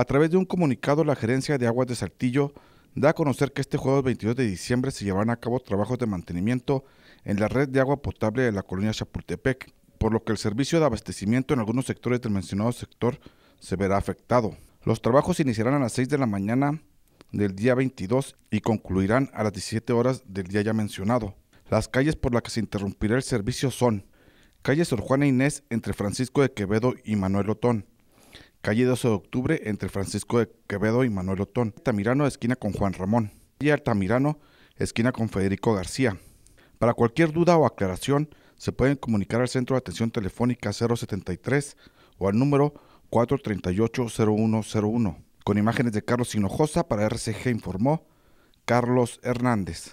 A través de un comunicado, la Gerencia de Aguas de Saltillo da a conocer que este jueves 22 de diciembre se llevarán a cabo trabajos de mantenimiento en la red de agua potable de la colonia Chapultepec, por lo que el servicio de abastecimiento en algunos sectores del mencionado sector se verá afectado. Los trabajos iniciarán a las 6 de la mañana del día 22 y concluirán a las 17 horas del día ya mencionado. Las calles por las que se interrumpirá el servicio son calle Sor Juana Inés entre Francisco de Quevedo y Manuel Otón, calle 12 de octubre entre Francisco de Quevedo y Manuel Otón, Altamirano, esquina con Juan Ramón, y Altamirano, esquina con Federico García. Para cualquier duda o aclaración, se pueden comunicar al Centro de Atención Telefónica 073 o al número 438-0101. Con imágenes de Carlos Hinojosa para RCG informó Carlos Hernández.